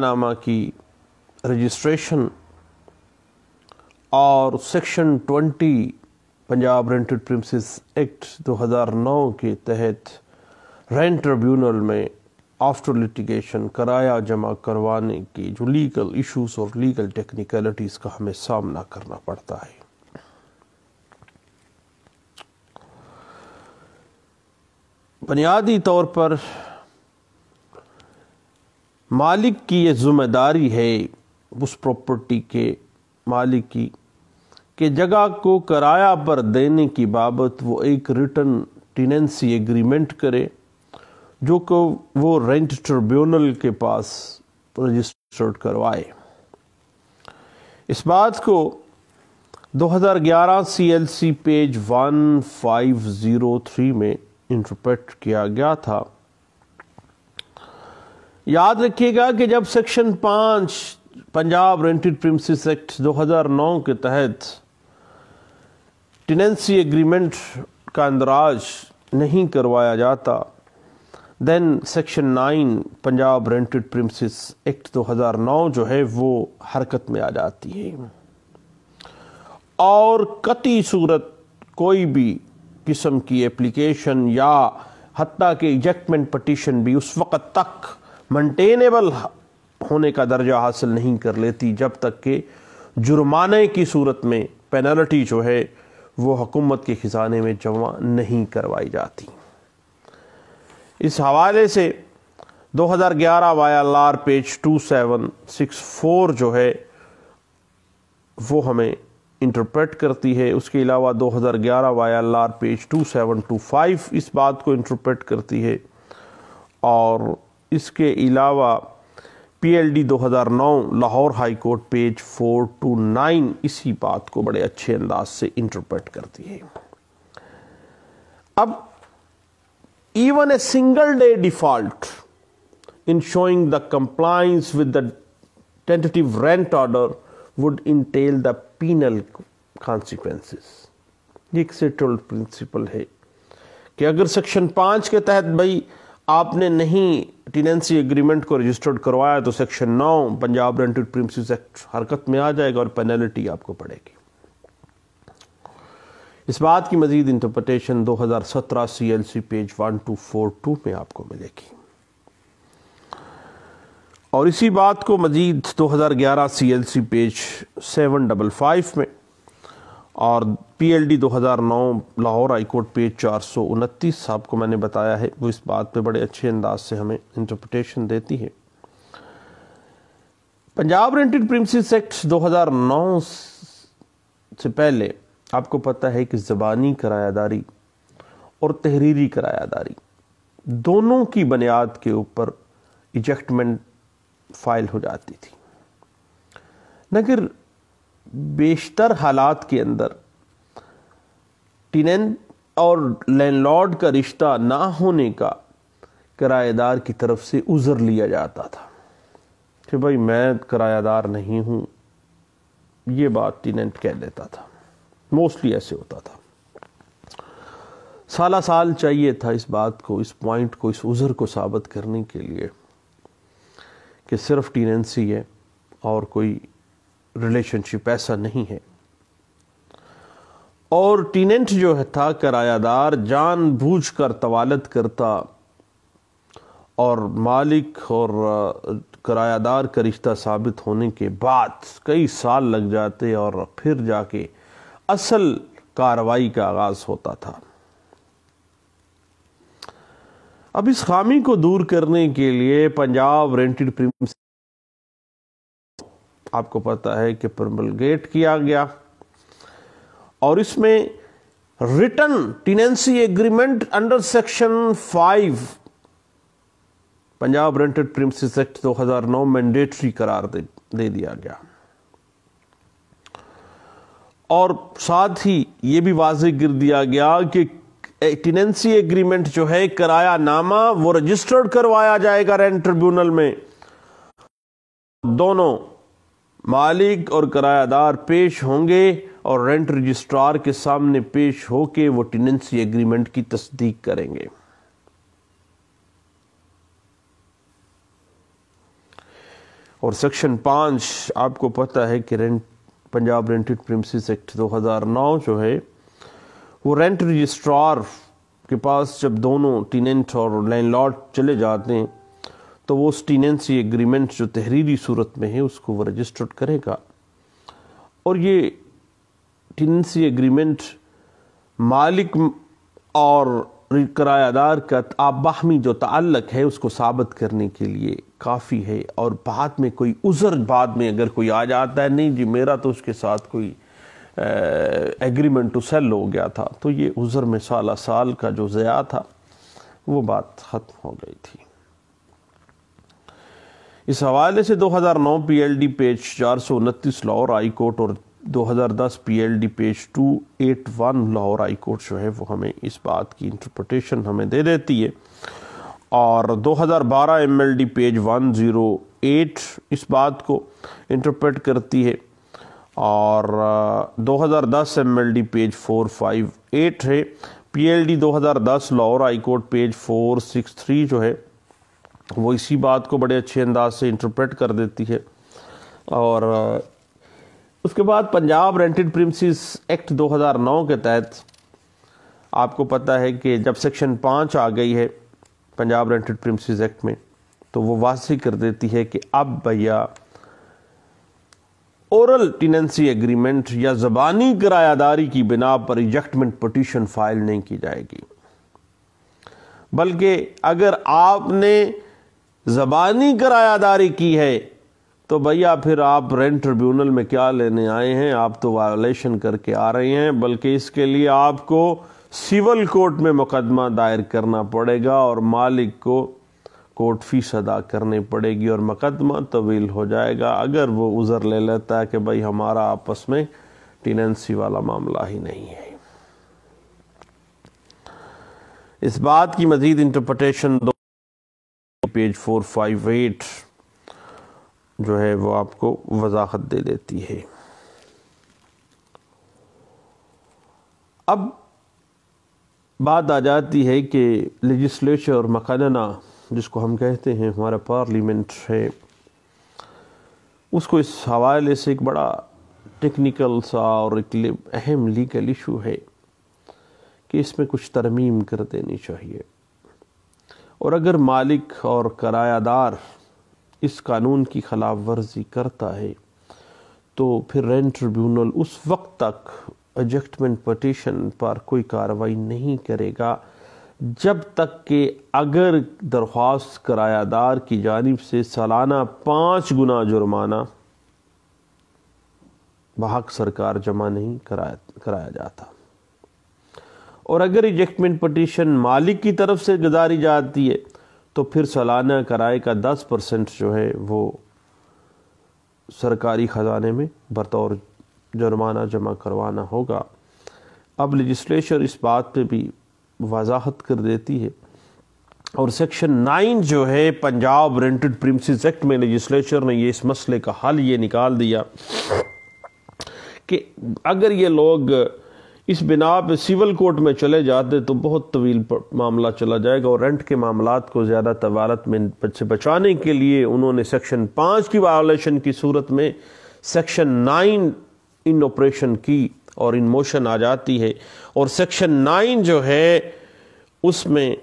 नामा की रजिस्ट्रेशन और section 20 Punjab rented premises act 2009 के तहत रेंट ट्रिब्यूनल में आफ्टर लिटिगेशन कराया जमा करवाने के जो लीगल इश्यूज और लीगल टेक्निकलिटीज़ का हमें सामना करना पड़ता है बुनियादी तौर पर मालिक की ये ज़िम्मेदारी है उस प्रॉपर्टी के मालिक की कि जगह को किराया पर देने की बाबत वो एक रिटर्न टीनेंसी एग्रीमेंट करे जो को वो रेंट ट्रिब्यूनल के पास रजिस्टर्ड करवाए इस बात को 2011 सीएलसी पेज 1503 में इंटरप्रेट किया गया था याद रखिएगा कि जब सेक्शन पांच पंजाब रेंटेड प्रिंसिस एक्ट 2009 के तहत टेनेंसी एग्रीमेंट का अंदराज नहीं करवाया जाता then section nine Punjab rented premises act 2009 जो है वो हरकत में आ जाती है और कति सूरत कोई भी किस्म की एप्लीकेशन या हती के इजेक्टमेंट पटिशन भी उस वक़्त तक मनटेनेबल होने का दर्जा हासिल नहीं कर लेती जब तक कि जुर्माने की सूरत में पेनल्टी जो है वो हकूमत के ख़जाने में जमा नहीं करवाई जाती इस हवाले से 2011 वाया लार पेज 2764 जो है वो हमें इंटरप्रेट करती है उसके अलावा 2011 वाया लार पेज 2725 इस बात को इंटरप्रेट करती है और इसके अलावा पी एल डी दो हजार नौ Lahore high court page nine इसी बात को बड़े अच्छे अंदाज से इंटरप्रेट करती है अब even a single day default in showing the compliance with the tentative rent order would entail the penal consequences एक सेटल्ड प्रिंसिपल है कि अगर सेक्शन पांच के तहत भाई आपने नहीं टीनेंसी एग्रीमेंट को रजिस्टर्ड करवाया तो सेक्शन नौ पंजाब रेंटेड प्रीमसिस एक्ट हरकत में आ जाएगा और पेनल्टी आपको पड़ेगी इस बात की मजीद इंटरप्रटेशन 2017 सीएलसी पेज 1242 में आपको मिलेगी और इसी बात को मजीद 2011 सीएलसी पेज 755 में और पी एल डी दो हजार नौ लाहौर हाईकोर्ट पेज चार सौ उनतीस साहब को मैंने बताया है वो इस बात पे बड़े अच्छे अंदाज से हमें इंटरप्रटेशन देती है पंजाब रेंटेड प्रिंसिस एक्ट 2009 से पहले आपको पता है कि ज़बानी करायादारी और तहरीरी करायादारी दोनों की बुनियाद के ऊपर इजेक्टमेंट फाइल हो जाती थी नगर बेशतर हालात के अंदर टिनेंट और लैंडलॉर्ड का रिश्ता ना होने का किराएदार की तरफ से उज़र लिया जाता था कि भाई मैं किरायादार नहीं हूँ ये बात टीनेंट कह लेता था मोस्टली ऐसे होता था साला साल चाहिए था इस बात को इस पॉइंट को इस उज़र को साबित करने के लिए कि सिर्फ टीनेंसी है और कोई रिलेशनशिप ऐसा नहीं है और टीनेंट जो है था किरायादार बूझ कर तवालत करता और मालिक और किरायादार का रिश्ता साबित होने के बाद कई साल लग जाते और फिर जाके असल कार्रवाई का आगाज़ होता था अब इस खामी को दूर करने के लिए पंजाब रेंटेड प्रीमियम आपको पता है कि प्रमलगेट किया गया और इसमें written tenancy agreement under section five Punjab rented premises act 2009 mandatory करार दे, दे दिया गया और साथ ही यह भी वाजे गिर दिया गया कि टीनेंसी एग्रीमेंट जो है कराया नामा वो रजिस्टर्ड करवाया जाएगा रेंट ट्रिब्यूनल में दोनों मालिक और किरायादार पेश होंगे और रेंट रजिस्ट्रार के सामने पेश होके वो टेनेंसी एग्रीमेंट की तस्दीक करेंगे और सेक्शन पांच आपको पता है कि rent Punjab rented premises act 2009 जो है वो रेंट रजिस्ट्रार के पास जब दोनों टिनेंट और लैंडलॉर्ड चले जाते हैं तो वो स्टीनेंसी एग्रीमेंट जो तहरीरी सूरत में है उसको वो रजिस्टर्ड करेगा और ये टीनेंसी एग्रीमेंट मालिक और किरायादार का आबाहमी जो ताल्लक है उसको साबित करने के लिए काफ़ी है और बाद में कोई उज़र बाद में अगर कोई आ जाता है नहीं जी मेरा तो उसके साथ कोई एग्रीमेंट टू तो सेल हो गया था तो ये उज़र में साला साल का जो ज़या था वो बात ख़त्म हो गई थी इस हवाले से 2009 पीएलडी पेज चार सौ उनतीस लाहौर हाई कोर्ट और 2010 PLD page 281 Lahore high court जो है वो हमें इस बात की इंटरप्रटेशन हमें दे देती है और 2012 एमएलडी पेज 108 इस बात को इंटरप्रेट करती है और 2010 एमएलडी पेज 458 है PLD 2010 Lahore high court page 463 जो है तो वो इसी बात को बड़े अच्छे अंदाज से इंटरप्रेट कर देती है और उसके बाद पंजाब रेंटेड प्रिंसिस एक्ट 2009 के तहत आपको पता है कि जब सेक्शन पाँच आ गई है पंजाब रेंटेड प्रिंसिस एक्ट में तो वो वासी कर देती है कि अब भैया ओरल टीनेंसी एग्रीमेंट या ज़बानी किरायादारी की बिना पर इजक्टमेंट पटिशन फाइल नहीं की जाएगी बल्कि अगर आपने ज़बानी किरायादारी की है तो भैया फिर आप रेंट ट्रिब्यूनल में क्या लेने आए हैं आप तो वायोलेशन करके आ रहे हैं बल्कि इसके लिए आपको सिविल कोर्ट में मुकदमा दायर करना पड़ेगा और मालिक को कोर्ट फीस अदा करनी पड़ेगी और मुकदमा तवील हो जाएगा अगर वो उज़र ले लेता है कि भाई हमारा आपस में टीनेंसी वाला मामला ही नहीं है इस बात की मज़ीद interpretation page four five eight जो है वो आपको वजाहत दे देती है अब बात आ जाती है कि लेजिस्लेचर मकाना जिसको हम कहते हैं हमारा पार्लियामेंट है उसको इस हवाले से एक बड़ा टेक्निकल सा और एक अहम लीगल इशू है कि इसमें कुछ तरमीम कर देनी चाहिए और अगर मालिक और करायादार इस कानून की खिलाफ वर्जी करता है तो फिर रेंट ट्रिब्यूनल उस वक्त तक एजस्टमेंट पटिशन पर कोई कार्रवाई नहीं करेगा जब तक कि अगर दरख्वास्त करायादार की जानब से सालाना पाँच गुना जुर्माना बहक सरकार जमा नहीं कराया कराया जाता और अगर इजेक्टमेंट पटिशन मालिक की तरफ से गुजारी जाती है तो फिर सालाना किराए का दस परसेंट जो है वो सरकारी ख़जाने में बतौर जुर्माना जमा करवाना होगा अब लजिस्लेचर इस बात पे भी वजाहत कर देती है और सेक्शन नाइन जो है पंजाब रेंटेड प्रिंसिस एक्ट में लजिस्लेचर ने ये इस मसले का हल ये निकाल दिया कि अगर ये लोग इस बिना पे सिविल कोर्ट में चले जाते तो बहुत तवील मामला चला जाएगा और रेंट के मामला को ज़्यादा तवारत में से बचाने के लिए उन्होंने सेक्शन पाँच की वायोलेशन की सूरत में सेक्शन नाइन इन ऑपरेशन की और इन मोशन आ जाती है और सेक्शन नाइन जो है उसमें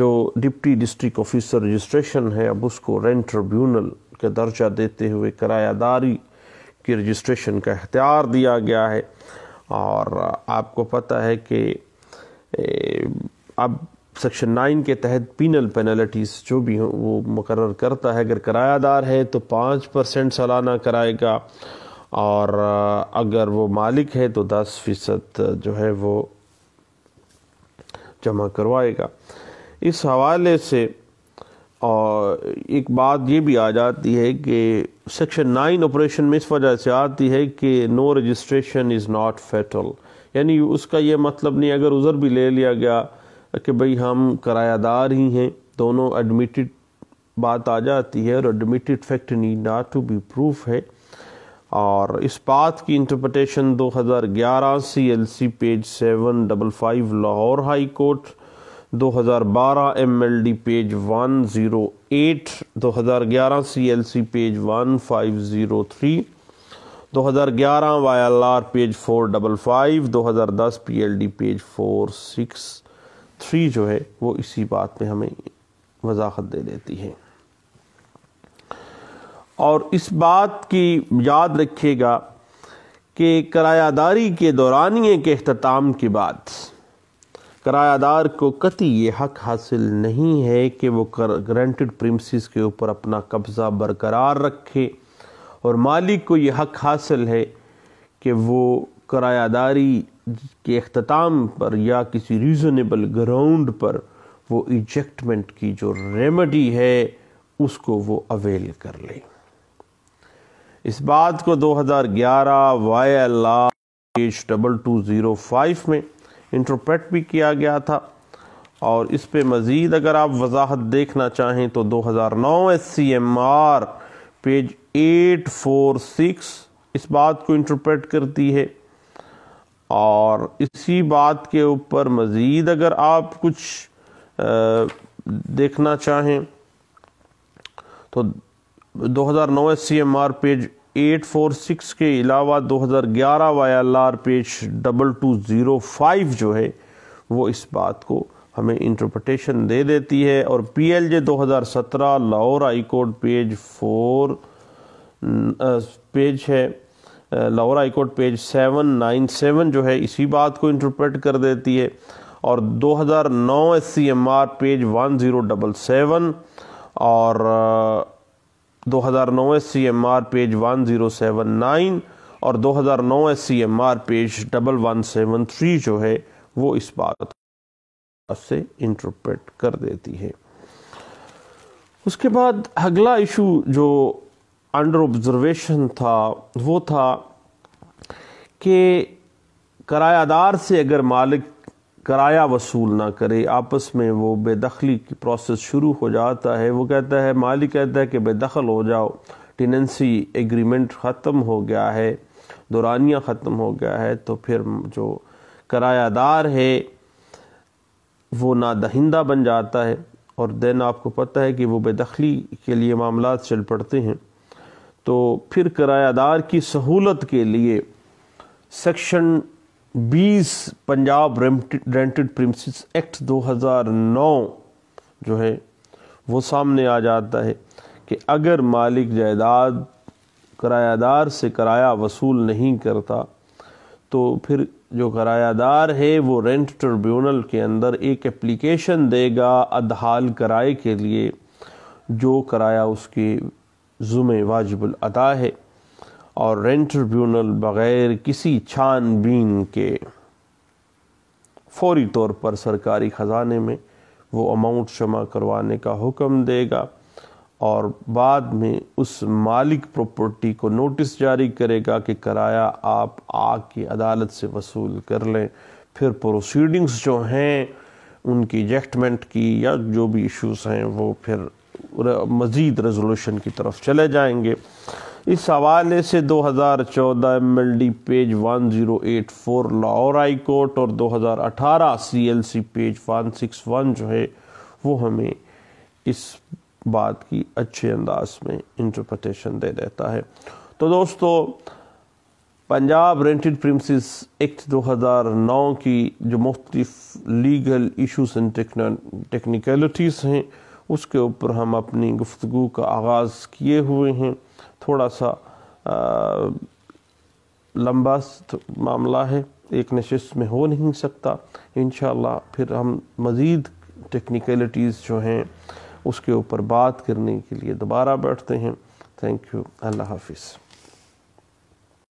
जो डिप्टी डिस्ट्रिक्ट ऑफिसर रजिस्ट्रेशन है अब उसको रेंट ट्रिब्यूनल का दर्जा देते हुए किरायादारी की रजिस्ट्रेशन का अख्तियार दिया गया है और आपको पता है कि अब सेक्शन नाइन के तहत पीनल पेनल्टीज़ जो भी हों वो मुकर करता है अगर किरायादार है तो पाँच परसेंट सालाना कराएगा और अगर वो मालिक है तो दस फ़ीसद जो है वो जमा करवाएगा इस हवाले से और एक बात ये भी आ जाती है कि सेक्शन नाइन ऑपरेशन में इस वजह से आती है कि no registration is not fatal यानी उसका ये मतलब नहीं अगर उज़र भी ले लिया गया कि भाई हम करायादार ही हैं दोनों एडमिटेड बात आ जाती है और admitted fact need not to be proof है और इस बात की interpretation 2011 C L C page seven double five Lahore high court 2012 MLD page 108 2011 CLC page 1503 2011 YLR page 455 2010 PLD page 463 जो है वो इसी बात में हमें वजाहत दे देती है और इस बात की याद रखिएगा कि करायादारी के दौरानिए के अख्ताम के बाद करायादार को कति ये हक हासिल नहीं है कि वो ग्रेंटेड प्रिमसिस के ऊपर अपना कब्ज़ा बरकरार रखे और मालिक को यह हक हासिल है कि वो करायादारी के अख्ताम पर या किसी रीज़नेबल ग्राउंड पर वो इजेक्टमेंट की जो रेमेडी है उसको वो अवेल कर ले इस बात को 2011 Y L H double two zero five में इंटरप्रेट भी किया गया था और इस पे मज़ीद अगर आप वजाहत देखना चाहें तो 2009 S C M R page 846 इस बात को इंटरप्रेट करती है और इसी बात के ऊपर मज़ीद अगर आप कुछ देखना चाहें तो 2009 S C M R page eight four six के अलावा दो हज़ार ग्यारह Y L R page double two zero five जो है वो इस बात को हमें इंटरप्रटेशन दे देती है और पी एल जे दो हज़ार सत्रह Lahore high court page four page है Lahore high court page seven nine seven जो है इसी बात को इंटरप्रेट कर देती है और 2009 S C M R page one zero double seven और 2009 नौ सी एम आर पेज 1079 और 2009 हज़ार C M R page double one seven three जो है वो इस बात से इंटरप्रेट कर देती है उसके बाद अगला इशू जो अंडर ऑब्जर्वेशन था वो था कि किरायादार से अगर मालिक कराया वसूल ना करे आपस में वो बेदखली की प्रोसेस शुरू हो जाता है वो कहता है मालिक कहता है कि बेदखल हो जाओ टेनेंसी एग्रीमेंट ख़त्म हो गया है दौरानिया ख़त्म हो गया है तो फिर जो करायादार है वो ना दहिंदा बन जाता है और देन आपको पता है कि वो बेदखली के लिए मामला चल पड़ते हैं तो फिर करायादार की सहूलत के लिए सेक्शन बीस पंजाब रेंटेड प्रिम्सिस एक्ट 2009 जो है वो सामने आ जाता है कि अगर मालिक जायदाद करायादार से कराया वसूल नहीं करता तो फिर जो करायादार है वो रेंट ट्रिब्यूनल के अंदर एक एप्लीकेशन देगा अदहाल कराए के लिए जो कराया उसके जुमे वाजिबुल अदा है और रेंट ट्रिब्यूनल बग़ैर किसी छानबीन के फौरी तौर पर सरकारी ख़जाने में वो अमाउंट जमा करवाने का हुक्म देगा और बाद में उस मालिक प्रॉपर्टी को नोटिस जारी करेगा कि किराया आप आके अदालत से वसूल कर लें फिर प्रोसीडिंग्स जो हैं उनकी इजेक्टमेंट की या जो भी इश्यूज़ हैं वो फिर मज़ीद रेजोल्यूशन की तरफ चले जाएंगे इस हवाले से 2014 MLD page 1084 Lahore high court और 2018 सीएलसी पेज 161 जो है वो हमें इस बात की अच्छे अंदाज में इंटरप्रटेशन दे देता है तो दोस्तों पंजाब रेंटेड प्रिंसिस एक्ट 2009 की जो मुख्तफ लीगल इशूज़ एंड टेक्निकलिटीज़ हैं उसके ऊपर हम अपनी गुफ्तु का आगाज़ किए हुए हैं थोड़ा सा आ, लंबा मामला है एक नशस्त में हो नहीं सकता इन फिर हम मज़ीद टेक्निकलिटीज़ जो हैं उसके ऊपर बात करने के लिए दोबारा बैठते हैं थैंक यू अल्लाह हाफिज़